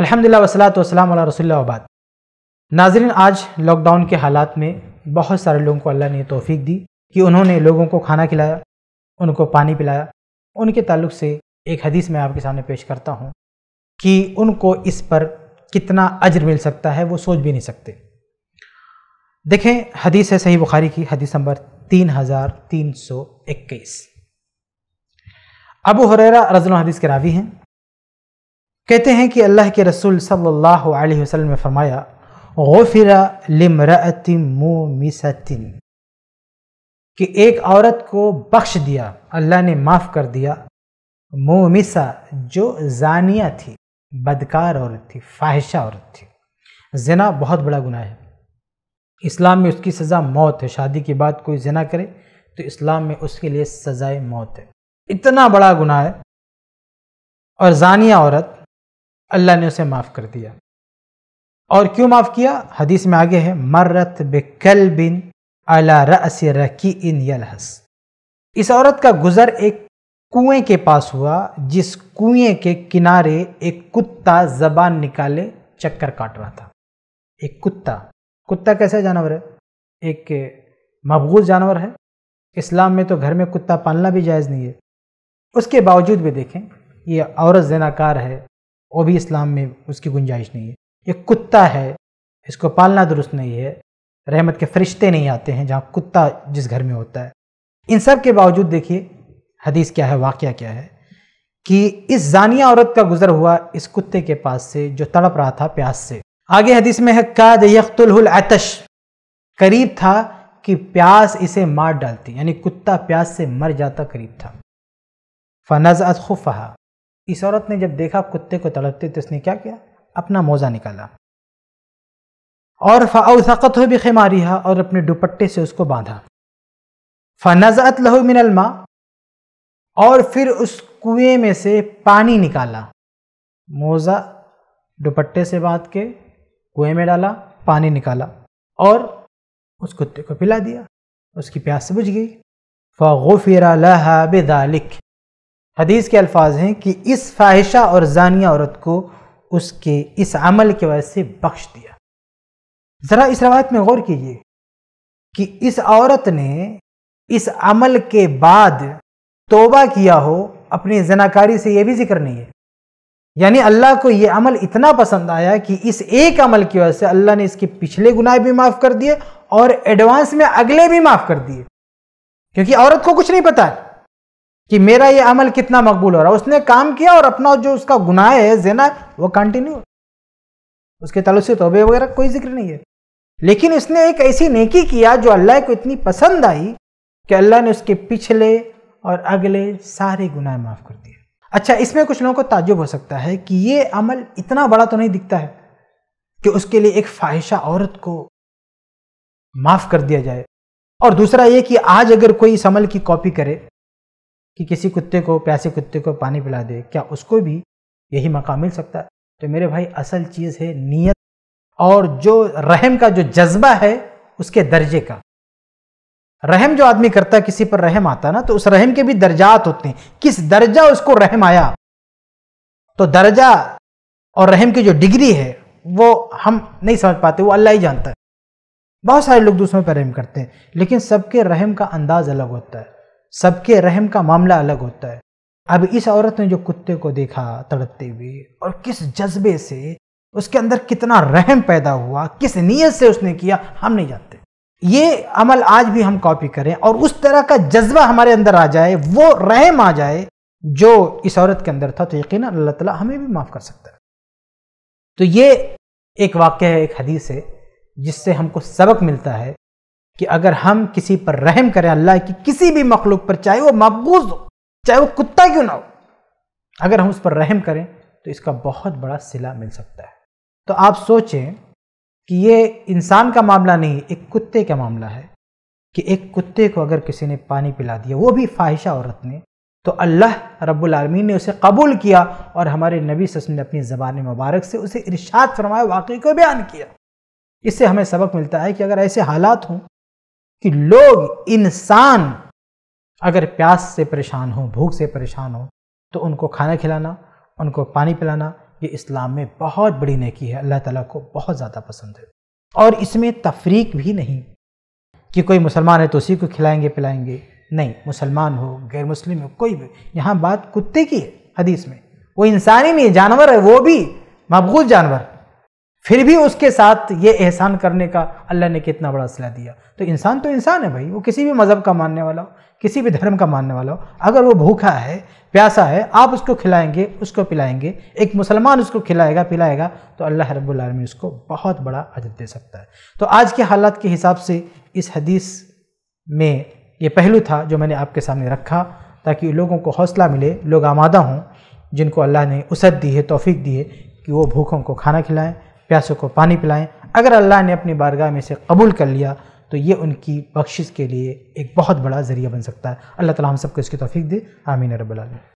अलहमदिल्ला वसलात वसलाम रसोल्लाबाद नाजरीन आज लॉकडाउन के हालात में बहुत सारे लोगों को अल्लाह ने तोफ़ी दी कि उन्होंने लोगों को खाना खिलाया उनको पानी पिलाया उनके ताल्लुक से एक हदीस मैं आपके सामने पेश करता हूँ कि उनको इस पर कितना अजर मिल सकता है वो सोच भी नहीं सकते देखें हदीस है सही बुखारी की हदीस नंबर तीन हज़ार तीन सौ इक्कीस अबू हरेरा रजल हदीस के रावी हैं कहते हैं कि अल्लाह के रसूल सल्लल्लाहु अलैहि वसल्लम ने फरमाया गफ़िरा लिमरतिन कि एक औरत को बख्श दिया अल्लाह ने माफ़ कर दिया मोमिसा जो जानिया थी बदकार औरत थी फाहिशा औरत थी जना बहुत बड़ा गुनाह है इस्लाम में उसकी सज़ा मौत है शादी के बाद कोई जना करे तो इस्लाम में उसके लिए सज़ाए मौत है इतना बड़ा गुनाह है और जानिया औरत अल्लाह ने उसे माफ़ कर दिया और क्यों माफ़ किया हदीस में आगे है मर्रत बिकल बिन अला रस रकी इन यलहस इस औरत का गुज़र एक कुएं के पास हुआ जिस कुएं के किनारे एक कुत्ता जबान निकाले चक्कर काट रहा था एक कुत्ता कुत्ता कैसा जानवर है एक मबूज जानवर है इस्लाम में तो घर में कुत्ता पालना भी जायज़ नहीं है उसके बावजूद भी देखें ये औरत जनाकार है वो भी इस्लाम में उसकी गुंजाइश नहीं है ये कुत्ता है इसको पालना दुरुस्त नहीं है रहमत के फरिश्ते नहीं आते हैं जहाँ कुत्ता जिस घर में होता है इन सब के बावजूद देखिए हदीस क्या है वाक़ क्या है कि इस जानिया औरत का गुजर हुआ इस कुत्ते के पास से जो तड़प रहा था प्यास से आगे हदीस में है काद यख्तुल आतश करीब था कि प्यास इसे मार डालती यानी कुत्ता प्यास से मर जाता करीब था फनज खुफहा इस औरत ने जब देखा कुत्ते को तड़पते तो उसने क्या किया अपना मोज़ा निकाला और फ़ाउसक़त हो बेखमारी और अपने दुपट्टे से उसको बांधा फ़नज़त लहु मिनलमा और फिर उस कुएं में से पानी निकाला मोज़ा दुपट्टे से बांध के कुएं में डाला पानी निकाला और उस कुत्ते को पिला दिया उसकी प्यास बुझ गई फ़ोफ़िर बेदालिक हदीस के अल्फाज हैं कि इस फाहिशा और जानिया औरत को उसके इस अमल की वजह से बख्श दिया ज़रा इस रवायत में गौर कीजिए कि इस औरत ने इस अमल के बाद तोबा किया हो अपनी जनाकारी से यह भी जिक्र नहीं है यानी अल्लाह को यह अमल इतना पसंद आया कि इस एक अमल की वजह से अल्लाह ने इसके पिछले गुनाह भी माफ़ कर दिए और एडवांस में अगले भी माफ़ कर दिए क्योंकि औरत को कुछ नहीं पता है कि मेरा ये अमल कितना मकबूल हो रहा है उसने काम किया और अपना जो उसका गुनाह है जेना वो कंटिन्यू उसके तलुक से तोबे वगैरह कोई जिक्र नहीं है लेकिन उसने एक ऐसी नेकी किया जो अल्लाह को इतनी पसंद आई कि अल्लाह ने उसके पिछले और अगले सारे गुनाह माफ़ कर दिए अच्छा इसमें कुछ लोगों को ताजुब हो सकता है कि ये अमल इतना बड़ा तो नहीं दिखता है कि उसके लिए एक फाहिशा औरत को माफ़ कर दिया जाए और दूसरा ये कि आज अगर कोई इस अमल की कॉपी करे कि किसी कुत्ते को प्यासे कुत्ते को पानी पिला दे क्या उसको भी यही मौका मिल सकता है तो मेरे भाई असल चीज़ है नीयत और जो रहम का जो जज्बा है उसके दर्जे का रहम जो आदमी करता है किसी पर रहम आता ना तो उस रहम के भी दर्जात होते हैं किस दर्जा उसको रहम आया तो दर्जा और रहम की जो डिग्री है वो हम नहीं समझ पाते वो अल्लाह ही जानता है बहुत सारे लोग दूसरों पर रहम करते हैं लेकिन सबके रहम का अंदाज़ अलग होता है सबके रहम का मामला अलग होता है अब इस औरत ने जो कुत्ते को देखा तड़पते हुए और किस जज्बे से उसके अंदर कितना रहम पैदा हुआ किस नीयत से उसने किया हम नहीं जानते ये अमल आज भी हम कॉपी करें और उस तरह का जज्बा हमारे अंदर आ जाए वो रहम आ जाए जो इस औरत के अंदर था तो यकीन अल्लाह तला हमें भी माफ़ कर सकता है तो ये एक वाक्य है एक हदीस है जिससे हमको सबक मिलता है कि अगर हम किसी पर रहम करें अल्लाह की किसी भी मखलूक पर चाहे वो मकबूज हो चाहे वो कुत्ता क्यों ना हो अगर हम उस पर रहम करें तो इसका बहुत बड़ा सिला मिल सकता है तो आप सोचें कि ये इंसान का मामला नहीं एक कुत्ते का मामला है कि एक कुत्ते को अगर किसी ने पानी पिला दिया वो भी फाहिशा औरत ने तो अल्लाह रब्बुल रबालमीन ने उसे कबूल किया और हमारे नबी वसम ने अपनी ज़बान मुबारक से उसे इरशाद फरमाया वाकई को बयान किया इससे हमें सबक मिलता है कि अगर ऐसे हालात हों कि लोग इंसान अगर प्यास से परेशान हो भूख से परेशान हो तो उनको खाना खिलाना उनको पानी पिलाना ये इस्लाम में बहुत बड़ी नेकी है अल्लाह ताला को बहुत ज़्यादा पसंद है और इसमें तफरीक भी नहीं कि कोई मुसलमान है तो उसी को खिलाएंगे पिलाएंगे नहीं मुसलमान हो गैर मुस्लिम हो कोई भी यहाँ बात कुत्ते की है हदीस में वो इंसान ही नहीं है जानवर है वो भी मकबूल जानवर फिर भी उसके साथ ये एहसान करने का अल्लाह ने कितना बड़ा असला दिया तो इंसान तो इंसान है भाई वो किसी भी मज़हब का मानने वाला हो किसी भी धर्म का मानने वाला हो अगर वो भूखा है प्यासा है आप उसको खिलाएंगे उसको पिलाएंगे एक मुसलमान उसको खिलाएगा पिलाएगा तो अल्लाह रब्बुलमी उसको बहुत बड़ा अजर दे सकता है तो आज के हालात के हिसाब से इस हदीस में ये पहलू था जो मैंने आपके सामने रखा ताकि लोगों को हौसला मिले लोग आमादा हों जिनको अल्लाह ने उसत दी है तोफ़ी दी है कि वो भूखों को खाना खिलाएँ प्यासों को पानी पिलाएं अगर अल्लाह ने अपनी बारगाह में से कबूल कर लिया तो ये उनकी बख्शिश के लिए एक बहुत बड़ा ज़रिया बन सकता है अल्लाह ताला हम सबको इसकी तौफीक दे आमीन रबालमीन